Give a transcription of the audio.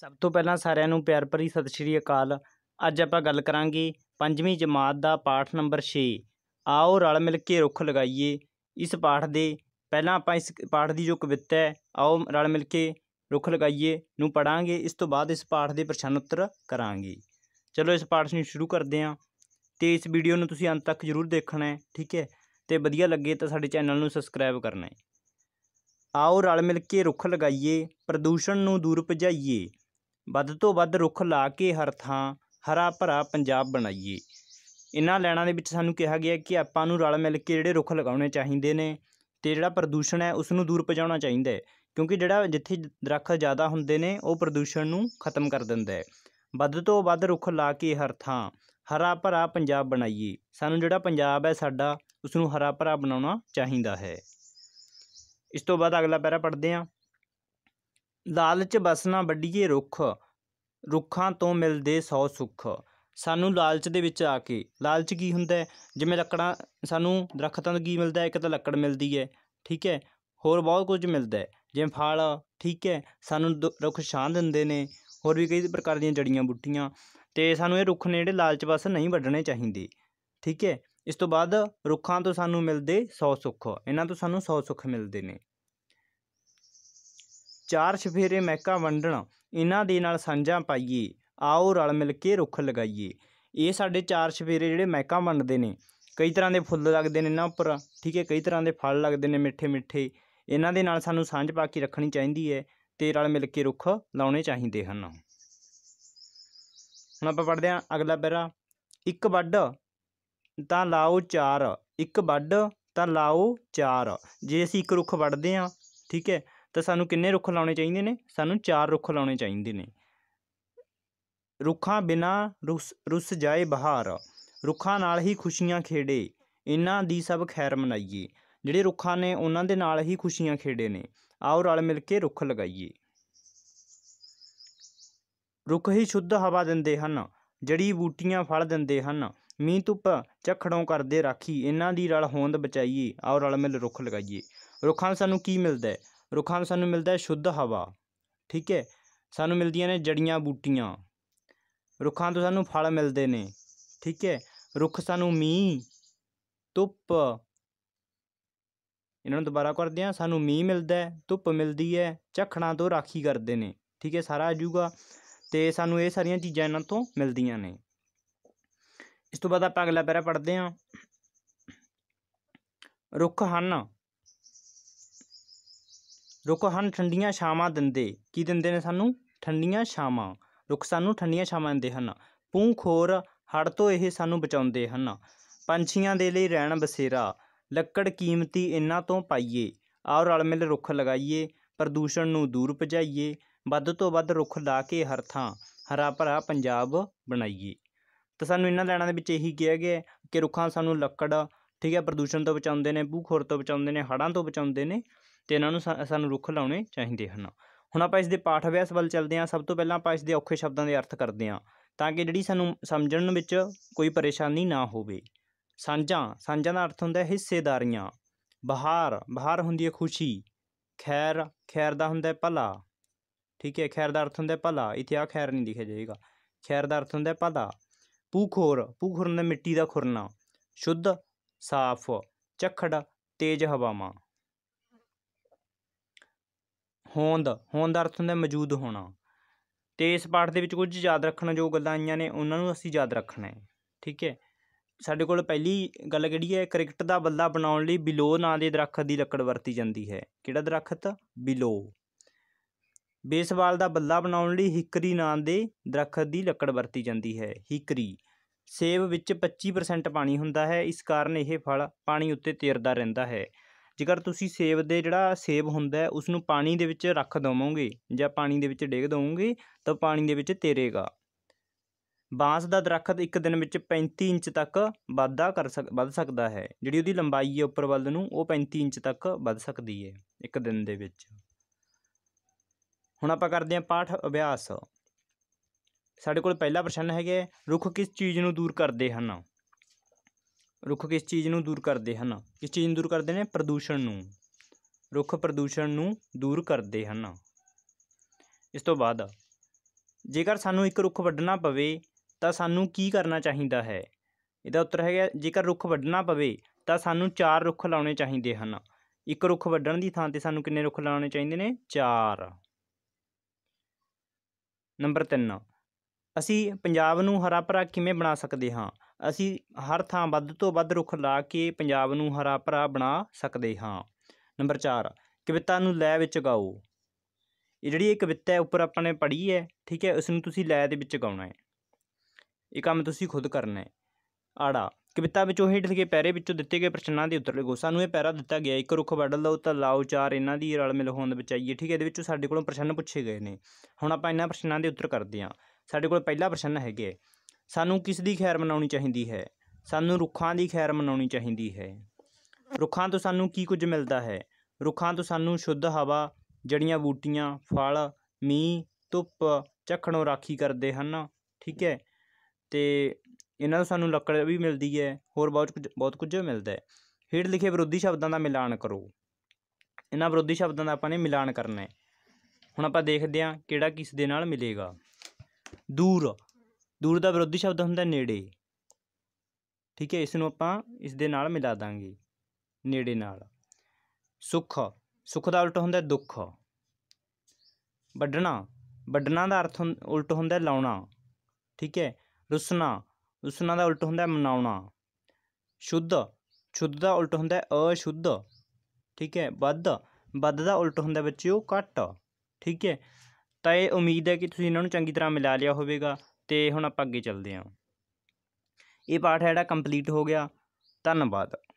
ਸਭ ਤੋਂ ਪਹਿਲਾਂ ਸਾਰਿਆਂ ਨੂੰ ਪਿਆਰ ਭਰੀ ਸਤਿ ਸ਼੍ਰੀ ਅਕਾਲ ਅੱਜ ਆਪਾਂ ਗੱਲ ਕਰਾਂਗੇ ਪੰਜਵੀਂ ਜਮਾਤ ਦਾ ਪਾਠ ਨੰਬਰ 6 ਆਓ ਰਲ ਮਿਲ ਕੇ ਰੁੱਖ ਲਗਾਈਏ ਇਸ ਪਾਠ ਦੇ ਪਹਿਲਾਂ ਆਪਾਂ ਇਸ ਪਾਠ ਦੀ ਜੋ ਕਵਿਤਾ ਹੈ ਆਓ ਰਲ ਮਿਲ ਕੇ ਰੁੱਖ ਲਗਾਈਏ ਨੂੰ ਪੜਾਂਗੇ ਇਸ ਤੋਂ ਬਾਅਦ ਇਸ ਪਾਠ ਦੇ ਪ੍ਰਸ਼ਨ ਉੱਤਰ ਕਰਾਂਗੇ ਚਲੋ ਇਸ ਪਾਠ ਨੂੰ ਸ਼ੁਰੂ ਕਰਦੇ ਹਾਂ ਤੇ ਇਸ ਵੀਡੀਓ ਨੂੰ ਤੁਸੀਂ ਅੰਤ ਤੱਕ ਜ਼ਰੂਰ ਦੇਖਣਾ ਹੈ ਠੀਕ ਹੈ ਤੇ ਵਧੀਆ ਲੱਗੇ ਤਾਂ ਸਾਡੇ ਚੈਨਲ ਨੂੰ ਸਬਸਕ੍ਰਾਈਬ ਕਰਨਾ ਹੈ ਆਓ ਰਲ ਮਿਲ ਕੇ ਰੁੱਖ ਲਗਾਈਏ ਪ੍ਰਦੂਸ਼ਣ ਨੂੰ ਦੂਰ ਭਜਾਈਏ ਵੱਧ ਤੋਂ ਵੱਧ ਰੁੱਖ ਲਾ ਕੇ ਹਰ ਥਾਂ ਹਰਾ ਭਰਾ ਪੰਜਾਬ ਬਣਾਈਏ ਇਹਨਾਂ ਲੈਣਾ ਦੇ ਵਿੱਚ ਸਾਨੂੰ ਕਿਹਾ ਗਿਆ ਕਿ ਆਪਾਂ ਨੂੰ ਰਲ ਮਿਲ ਕੇ ਜਿਹੜੇ ਰੁੱਖ ਲਗਾਉਣੇ ਚਾਹੀਦੇ ਨੇ ਤੇ ਜਿਹੜਾ ਪ੍ਰਦੂਸ਼ਣ ਹੈ ਉਸ ਨੂੰ ਦੂਰ ਪਜਾਉਣਾ ਚਾਹੀਦਾ ਹੈ ਕਿਉਂਕਿ ਜਿਹੜਾ ਜਿੱਥੇ ਦਰਖਤ ਜ਼ਿਆਦਾ ਹੁੰਦੇ ਨੇ ਉਹ ਪ੍ਰਦੂਸ਼ਣ ਨੂੰ ਖਤਮ ਕਰ ਦਿੰਦਾ ਹੈ ਵੱਧ ਤੋਂ ਵੱਧ ਰੁੱਖ ਲਾ ਕੇ ਹਰ ਥਾਂ ਹਰਾ ਭਰਾ ਪੰਜਾਬ ਬਣਾਈਏ ਸਾਨੂੰ ਜਿਹੜਾ ਪੰਜਾਬ ਹੈ ਸਾਡਾ ਉਸ ਨੂੰ ਹਰਾ ਭਰਾ ਬਣਾਉਣਾ ਚਾਹੀਦਾ ਹੈ ਇਸ ਤੋਂ ਬਾਅਦ ਅਗਲਾ ਪੈਰਾ ਪੜ੍ਹਦੇ ਹਾਂ ਲਾਲਚ ਬਸਨਾ ਵੱਡੀਏ ਰੁੱਖ ਰੁੱਖਾਂ ਤੋਂ ਮਿਲਦੇ ਸੌ ਸੁੱਖ ਸਾਨੂੰ ਲਾਲਚ ਦੇ ਵਿੱਚ ਆ ਕੇ ਲਾਲਚ ਕੀ ਹੁੰਦਾ ਜਿਵੇਂ ਲੱਕੜਾਂ ਸਾਨੂੰ ਦਰਖਤਾਂ ਤੋਂ ਕੀ ਮਿਲਦਾ ਇੱਕ ਤਾਂ ਲੱਕੜ ਮਿਲਦੀ ਹੈ ਠੀਕ ਹੈ ਹੋਰ ਬਹੁਤ ਕੁਝ ਮਿਲਦਾ ਜਿਵੇਂ ਫਲ ਠੀਕ ਹੈ ਸਾਨੂੰ ਰੁੱਖ ਛਾਂ ਦਿੰਦੇ ਨੇ ਹੋਰ ਵੀ ਕਈ ਪ੍ਰਕਾਰ ਦੀਆਂ ਜੜੀਆਂ ਬੂਟੀਆਂ ਤੇ ਸਾਨੂੰ ਇਹ ਰੁੱਖ ਨੇ ਜਿਹੜੇ ਲਾਲਚ ਬਸ ਨਹੀਂ ਵੱਢਣੇ ਚਾਹੀਦੇ ਠੀਕ ਹੈ ਇਸ ਤੋਂ ਬਾਅਦ ਰੁੱਖਾਂ ਤੋਂ ਸਾਨੂੰ ਮਿਲਦੇ 100 ਸੁੱਖ ਇਹਨਾਂ ਤੋਂ ਸਾਨੂੰ 100 ਸੁੱਖ ਮਿਲਦੇ ਨੇ ਚਾਰ ਛਫੇਰੇ ਮਹਿਕਾ ਵੰਡਣ ਇਹਨਾਂ ਦੇ ਨਾਲ ਸਾਂਝਾਂ ਪਾਈਏ ਆਓ ਰਲ ਮਿਲ ਕੇ ਰੁੱਖ ਲਗਾਈਏ ਇਹ ਸਾਡੇ ਚਾਰ ਛਫੇਰੇ ਜਿਹੜੇ ਮਹਿਕਾ ਵੰਡਦੇ ਨੇ ਕਈ ਤਰ੍ਹਾਂ ਦੇ ਫੁੱਲ ਲੱਗਦੇ ਨੇ ਇਹਨਾਂ ਉੱਪਰ ਠੀਕ ਹੈ ਕਈ ਤਰ੍ਹਾਂ ਦੇ ਫਲ ਲੱਗਦੇ ਨੇ ਮਿੱਠੇ ਮਿੱਠੇ ਇਹਨਾਂ ਦੇ ਨਾਲ ਸਾਨੂੰ ਸਾਂਝ ਪਾ ਕੇ ਰੱਖਣੀ ਚਾਹੀਦੀ ਹੈ ਤੇ ਰਲ ਮਿਲ ਕੇ ਰੁੱਖ ਲਾਉਣੇ ਚਾਹੀਦੇ ਹਨ ਹੁਣ ਆਪਾਂ ਪੜ੍ਹਦੇ ਹਾਂ ਅਗਲਾ ਪੈਰਾ ਇੱਕ ਵੱਡ ਤਾਂ ਲਾਓ ਚਾਰ ਇੱਕ ਵੱਡ ਤਾਂ ਲਾਓ ਚਾਰ ਜੇ ਅਸੀਂ ਇੱਕ ਰੁੱਖ ਵੱਡਦੇ ਹਾਂ ਠੀਕ ਹੈ ਤਾਂ ਸਾਨੂੰ ਕਿੰਨੇ ਰੁੱਖ ਲਾਉਣੇ ਚਾਹੀਦੇ ਨੇ ਸਾਨੂੰ ਚਾਰ ਰੁੱਖ ਲਾਉਣੇ ਚਾਹੀਦੇ ਨੇ ਰੁੱਖਾਂ ਬਿਨਾ ਰੁੱਸ ਜਾਏ ਬਹਾਰ ਰੁੱਖਾਂ ਨਾਲ ਹੀ ਖੁਸ਼ੀਆਂ ਖੇੜੇ ਇਹਨਾਂ ਦੀ ਸਭ ਖੈਰ ਮਨਾਈਏ ਜਿਹੜੇ ਰੁੱਖਾਂ ਨੇ ਉਹਨਾਂ ਦੇ ਨਾਲ ਹੀ ਖੁਸ਼ੀਆਂ ਖੇੜੇ ਨੇ ਆਓ ਰਲ ਮਿਲ ਕੇ ਰੁੱਖ ਲਗਾਈਏ ਰੁੱਖ ਹੀ ਸ਼ੁੱਧ ਹਵਾ ਦਿੰਦੇ ਹਨ ਜੜੀ ਬੂਟੀਆਂ ਫਲ ਦਿੰਦੇ ਹਨ ਮੀਂਹ ਧੁੱਪ ਝਖੜੋਂ ਕਰਦੇ ਰਾਖੀ ਇਹਨਾਂ ਦੀ ਰਲ ਹੋਂਦ ਬਚਾਈਏ ਆਓ ਰਲ ਮਿਲ ਰੁੱਖ ਲਗਾਈਏ ਰੁੱਖਾਂ ਸਾਨੂੰ ਕੀ ਮਿਲਦਾ ਹੈ ਰੁੱਖਾਂ ਤੋਂ ਸਾਨੂੰ ਮਿਲਦਾ ਹੈ ਸ਼ੁੱਧ ਹਵਾ ਠੀਕ ਹੈ ਸਾਨੂੰ ਮਿਲਦੀਆਂ ਨੇ ਜੜੀਆਂ ਬੂਟੀਆਂ ਰੁੱਖਾਂ ਤੋਂ ਸਾਨੂੰ ਫਲ ਮਿਲਦੇ ਨੇ ਠੀਕ ਹੈ ਰੁੱਖ ਸਾਨੂੰ ਮੀਂਹ ਧੁੱਪ ਇਹਨਾਂ ਨੂੰ ਦੁਬਾਰਾ ਕਰਦੇ ਆ ਸਾਨੂੰ ਮੀਂਹ ਮਿਲਦਾ ਹੈ ਧੁੱਪ ਮਿਲਦੀ ਹੈ ਝੱਖੜਾਂ ਤੋਂ ਰਾਖੀ ਕਰਦੇ ਨੇ ਠੀਕ ਹੈ ਸਾਰਾ ਆਜੂਗਾ ਤੇ ਸਾਨੂੰ ਇਹ ਸਾਰੀਆਂ ਚੀਜ਼ਾਂ ਇਹਨਾਂ ਤੋਂ ਮਿਲਦੀਆਂ ਨੇ ਇਸ ਤੋਂ ਬਾਅਦ ਆਪਾਂ ਅਗਲਾ ਪੈਰਾ ਪੜ੍ਹਦੇ ਹਾਂ ਰੁੱਖ ਹਨ ਰੁੱਖ ਹਨ ਠੰਡੀਆਂ ਛਾਵਾਂ ਦਿੰਦੇ ਕੀ ਦਿੰਦੇ ਨੇ ਸਾਨੂੰ ਠੰਡੀਆਂ ਛਾਵਾਂ ਰੁੱਖ ਸਾਨੂੰ ਠੰਡੀਆਂ ਛਾਵਾਂ ਦਿੰਦੇ ਹਨ ਪੂੰਖੋਰ ਹੜ ਤੋਂ ਇਹ ਸਾਨੂੰ ਬਚਾਉਂਦੇ ਹਨ ਪੰਛੀਆਂ ਦੇ ਲਈ ਰਹਿਣ ਬਸੇਰਾ ਲੱਕੜ ਕੀਮਤੀ ਇਹਨਾਂ ਤੋਂ ਪਾਈਏ ਆਹ ਰਲ ਮਿਲ ਰੁੱਖ ਲਗਾਈਏ ਪ੍ਰਦੂਸ਼ਣ ਨੂੰ ਦੂਰ ਭਜਾਈਏ ਵੱਧ ਤੋਂ ਵੱਧ ਰੁੱਖ ਲਾ ਕੇ ਹਰ ਥਾਂ ਹਰਾ ਭਰਾ ਪੰਜਾਬ ਬਣਾਈਏ ਤਾਂ ਸਾਨੂੰ ਇਹਨਾਂ ਲੈਣਾ ਦੇ ਵਿੱਚ ਇਹੀ ਕਿਹਾ ਗਿਆ ਕਿ ਰੁੱਖਾਂ ਸਾਨੂੰ ਲੱਕੜ ਠੀਕ ਹੈ ਪ੍ਰਦੂਸ਼ਣ ਤੋਂ ਬਚਾਉਂਦੇ ਨੇ ਭੂਖੋਰ ਤੋਂ ਬਚਾਉਂਦੇ ਨੇ ਹੜਾਂ ਤੋਂ ਬਚਾਉਂਦੇ ਨੇ ਤੇ ਇਹਨਾਂ ਨੂੰ ਸਾਨੂੰ ਰੁੱਖ ਲਾਉਣੇ ਚਾਹੀਦੇ ਹਨ ਹੁਣ ਆਪਾਂ ਇਸ ਦੇ ਪਾਠ ਅਭਿਆਸ ਵੱਲ ਚੱਲਦੇ ਹਾਂ ਸਭ ਤੋਂ ਪਹਿਲਾਂ ਆਪਾਂ ਇਸ ਦੇ ਔਖੇ ਸ਼ਬਦਾਂ ਦੇ ਅਰਥ ਕਰਦੇ ਹਾਂ ਤਾਂ ਕਿ ਜਿਹੜੀ ਸਾਨੂੰ ਸਮਝਣ ਵਿੱਚ ਕੋਈ ਪਰੇਸ਼ਾਨੀ ਨਾ ਹੋਵੇ ਸਾਂਝਾਂ ਸਾਂਝਾਂ ਦਾ ਅਰਥ ਹੁੰਦਾ ਹੈ ਹਿੱਸੇਦਾਰੀਆਂ ਬਹਾਰ ਬਹਾਰ ਹੁੰਦੀ ਹੈ ਖੁਸ਼ੀ ਖੈਰ ਖੈਰ ਦਾ ਹੁੰਦਾ ਹੈ ਭਲਾ ਠੀਕ ਹੈ ਖੈਰ ਦਾ ਅਰਥ ਹੁੰਦਾ ਹੈ ਭਲਾ ਇੱਥੇ ਆ ਖੈਰ ਨਹੀਂ ਲਿਖਿਆ ਜਾਏਗਾ ਖੈਰ ਦਾ ਅਰਥ ਹੁੰਦਾ ਹੈ ਭਲਾ ਪੂਖੋਰ ਪੂਖੋਰ ਹੁੰਦਾ ਮਿੱਟੀ ਦਾ ਖੁਰਨਾ ਸ਼ੁੱਧ ਸਾਫ਼ ਚਖੜ ਤੇਜ਼ ਹਵਾਵਾਂ ਹੋਂਦ ਹੋਂਦ ਅਰਥ ਹੁੰਦਾ ਮੌਜੂਦ ਹੋਣਾ ਤੇ ਇਸ ਪਾਠ ਦੇ ਵਿੱਚ ਕੁਝ ਯਾਦ ਰੱਖਣ ਜੋ ਗੱਲਾਂ ਆਈਆਂ ਨੇ ਉਹਨਾਂ ਨੂੰ ਅਸੀਂ ਯਾਦ ਰੱਖਣਾ ਹੈ ਠੀਕ ਹੈ ਸਾਡੇ ਕੋਲ ਪਹਿਲੀ ਗੱਲ ਕਿਹੜੀ ਹੈ ਕ੍ਰਿਕਟ ਦਾ ਬੱਲਾ ਬਣਾਉਣ ਲਈ ਬਿਲੋ ਨਾਂ ਦੇ ਦਰਖਤ ਦੀ ਲੱਕੜ ਵਰਤੀ ਜਾਂਦੀ ਹੈ ਕਿਹੜਾ ਦਰਖਤ ਬਿਲੋ ਬੇਸਬਾਲ ਦਾ ਬੱਲਾ ਬਣਾਉਣ ਲਈ ਹਿਕਰੀ ਨਾਂ ਦੇ ਦਰਖਤ ਦੀ ਲੱਕੜ ਵਰਤੀ ਜਾਂਦੀ ਹੈ ਹਿਕਰੀ ਸੇਬ ਵਿੱਚ 25% ਪਾਣੀ ਹੁੰਦਾ ਹੈ ਇਸ ਕਾਰਨ ਇਹ ਫਲ ਪਾਣੀ ਉੱਤੇ ਤੈਰਦਾ ਰਹਿੰਦਾ ਹੈ ਜੇਕਰ ਤੁਸੀਂ ਸੇਬ ਦੇ ਜਿਹੜਾ ਸੇਬ ਹੁੰਦਾ ਉਸ ਨੂੰ ਪਾਣੀ ਦੇ ਵਿੱਚ ਰੱਖ ਦਵੋਗੇ ਜਾਂ ਪਾਣੀ ਦੇ ਵਿੱਚ ਡੇਗ ਦਵੋਗੇ ਤਾਂ ਪਾਣੀ ਦੇ ਵਿੱਚ ਤੈਰੇਗਾ ਬਾਂਸ ਦਾ ਦਰਖਤ ਇੱਕ ਦਿਨ ਵਿੱਚ 35 ਇੰਚ ਤੱਕ ਵਾਧਾ ਕਰ ਸਕ ਸਕਦਾ ਹੈ ਜਿਹੜੀ ਉਹਦੀ ਲੰਬਾਈ ਹੈ ਉੱਪਰ ਵੱਲ ਨੂੰ ਉਹ 35 ਇੰਚ ਤੱਕ ਵੱਧ ਸਕਦੀ ਹੈ ਇੱਕ ਦਿਨ ਦੇ ਵਿੱਚ ਹੁਣ ਆਪਾਂ ਕਰਦੇ ਹਾਂ ਪਾਠ ਅਭਿਆਸ ਸਾਡੇ ਕੋਲ ਪਹਿਲਾ ਪ੍ਰਸ਼ਨ ਹੈਗਾ ਰੁੱਖ ਕਿਸ ਚੀਜ਼ ਨੂੰ ਦੂਰ ਕਰਦੇ ਹਨ ਰੁੱਖ ਕਿਸ ਚੀਜ਼ ਨੂੰ ਦੂਰ ਕਰਦੇ ਹਨ ਕਿਸ ਚੀਜ਼ ਨੂੰ ਦੂਰ ਕਰਦੇ ਨੇ ਪ੍ਰਦੂਸ਼ਣ ਨੂੰ ਰੁੱਖ ਪ੍ਰਦੂਸ਼ਣ ਨੂੰ ਦੂਰ ਕਰਦੇ ਹਨ ਇਸ ਤੋਂ ਬਾਅਦ ਜੇਕਰ ਸਾਨੂੰ ਇੱਕ ਰੁੱਖ ਵੱਢਣਾ ਪਵੇ ਤਾਂ ਸਾਨੂੰ ਕੀ ਕਰਨਾ ਚਾਹੀਦਾ ਹੈ ਇਹਦਾ ਉੱਤਰ ਹੈਗਾ ਜੇਕਰ ਰੁੱਖ ਵੱਢਣਾ ਪਵੇ ਤਾਂ ਸਾਨੂੰ ਚਾਰ ਰੁੱਖ ਲਾਉਣੇ ਚਾਹੀਦੇ ਹਨ ਇੱਕ ਰੁੱਖ ਵੱਢਣ ਦੀ ਥਾਂ ਤੇ ਸਾਨੂੰ ਕਿੰਨੇ ਰੁੱਖ ਲਾਉਣੇ ਚਾਹੀਦੇ ਨੇ ਚਾਰ ਨੰਬਰ 3 ਅਸੀਂ ਪੰਜਾਬ ਨੂੰ ਹਰਾ ਭਰਾ ਕਿਵੇਂ ਬਣਾ ਸਕਦੇ ਹਾਂ ਅਸੀਂ ਹਰ ਥਾਂ ਵੱਧ ਤੋਂ ਵੱਧ ਰੁੱਖ ਲਾ ਕੇ ਪੰਜਾਬ ਨੂੰ ਹਰਾ ਭਰਾ ਬਣਾ ਸਕਦੇ ਹਾਂ ਨੰਬਰ 4 ਕਵਿਤਾ ਨੂੰ ਲੈ ਵਿੱਚ ਗਾਓ ਇਹ ਜਿਹੜੀ ਇਹ ਕਵਿਤਾ ਹੈ ਉੱਪਰ ਆਪਾਂ ਨੇ ਪੜ੍ਹੀ ਹੈ ਠੀਕ ਹੈ ਇਸ ਨੂੰ ਤੁਸੀਂ ਲੈ ਦੇ ਵਿੱਚ ਗਾਉਣਾ ਹੈ ਇਹ ਕੰਮ ਤੁਸੀਂ ਖੁਦ ਕਰਨਾ ਹੈ ਆੜਾ ਕਵਿਤਾ ਵਿੱਚੋਂ ਹੇਠ ਲਿਖੇ ਪੈਰੇ ਵਿੱਚੋਂ ਦਿੱਤੇ ਗਏ ਪ੍ਰਸ਼ਨਾਂ ਦੇ ਉੱਤਰ ਲਿਖੋ ਸਾਨੂੰ ਇਹ ਪੈਰਾ ਦਿੱਤਾ ਗਿਆ ਇੱਕ ਰੁੱਖ ਵੱਢ ਲਓ ਤਾਂ ਲਾਓ ਚਾਰ ਇਹਨਾਂ ਦੀ ਰਲ ਮਿਲ ਹੋਣ ਦੇ ਬਚਾਈਏ ਠੀਕ ਹੈ ਇਹਦੇ ਵਿੱਚੋਂ ਸਾਡੇ ਕੋਲੋਂ ਪ੍ਰਸ਼ਨ ਪੁੱਛੇ ਗਏ ਨੇ ਹੁਣ ਆਪਾਂ ਇਹਨਾਂ ਪ੍ਰਸ਼ਨਾਂ ਦੇ ਉੱਤਰ ਕਰਦੇ ਹਾਂ ਸਾਡੇ ਕੋਲ ਪਹਿਲਾ ਪ੍ਰਸ਼ਨ ਹੈਗੇ ਸਾਨੂੰ ਕਿਸ ਦੀ ਖੈਰ ਮਨਾਉਣੀ ਚਾਹੀਦੀ ਹੈ ਸਾਨੂੰ ਰੁੱਖਾਂ ਦੀ ਖੈਰ ਮਨਾਉਣੀ ਚਾਹੀਦੀ ਹੈ ਰੁੱਖਾਂ ਤੋਂ ਸਾਨੂੰ ਕੀ ਕੁਝ ਮਿਲਦਾ ਹੈ ਰੁੱਖਾਂ ਤੋਂ ਸਾਨੂੰ ਸ਼ੁੱਧ ਹਵਾ ਜੜੀਆਂ ਬੂਟੀਆਂ ਫਲ ਮੀਂਹ ਧੁੱਪ ਚੱਖਣੋਂ ਰਾਖੀ ਕਰਦੇ ਹਨ ਠੀਕ ਹੈ ਤੇ ਇਹਨਾਂ ਤੋਂ ਸਾਨੂੰ ਲੱਕੜ ਵੀ ਮਿਲਦੀ ਹੈ ਹੋਰ ਬਹੁਤ ਕੁਝ ਬਹੁਤ ਕੁਝ ਮਿਲਦਾ ਹੈ ਹੇਠ ਲਿਖੇ ਵਿਰੋਧੀ ਸ਼ਬਦਾਂ ਦਾ ਮਿਲਾਨ ਕਰੋ ਇਹਨਾਂ ਵਿਰੋਧੀ ਸ਼ਬਦਾਂ ਦਾ ਆਪਾਂ ਨੇ ਮਿਲਾਨ ਕਰਨਾ ਹੈ ਹੁਣ ਆਪਾਂ ਦੇਖਦੇ ਹਾਂ ਕਿਹੜਾ ਕਿਸ ਦੇ ਨਾਲ ਮਿਲੇਗਾ ਦੂਰ ਦੂਰ ਦਾ ਵਿਰੋਧੀ ਸ਼ਬਦ ਹੁੰਦਾ ਨੇੜੇ ਠੀਕ ਹੈ ਇਸ ਨੂੰ ਆਪਾਂ ਇਸ ਦੇ ਨਾਲ ਮਿਲਾ ਦਾਂਗੇ ਨੇੜੇ ਨਾਲ ਸੁਖ ਸੁਖ ਦਾ ਉਲਟ ਹੁੰਦਾ ਦੁੱਖ ਵੱਡਣਾ ਵੱਡਣਾ ਦਾ ਅਰਥ ਉਲਟ ਹੁੰਦਾ ਲਾਉਣਾ ਠੀਕ ਹੈ ਰੁਸਣਾ ਰੁਸਣਾ ਦਾ ਉਲਟ ਹੁੰਦਾ ਮਨਾਉਣਾ ਸ਼ੁੱਧ ਸ਼ੁੱਧ ਦਾ ਉਲਟ ਹੁੰਦਾ ਅਸ਼ੁੱਧ ਠੀਕ ਹੈ ਵੱਧ ਵੱਧ ਦਾ ਉਲਟ ਹੁੰਦਾ ਬੱਚਿਓ ਘਟ ਠੀਕ ਹੈ ਤਾਂ ਇਹ ਉਮੀਦ ਹੈ ਕਿ ਤੁਸੀਂ ਇਹਨਾਂ ਨੂੰ ਚੰਗੀ ਤਰ੍ਹਾਂ ਮਿਲਾ ਲਿਆ ਹੋਵੇਗਾ ਤੇ ਹੁਣ ਆਪਾਂ ਅੱਗੇ ਚੱਲਦੇ ਹਾਂ ਇਹ ਪਾਠ ਹੈ ਜਿਹੜਾ ਕੰਪਲੀਟ ਹੋ ਗਿਆ ਧੰਨਵਾਦ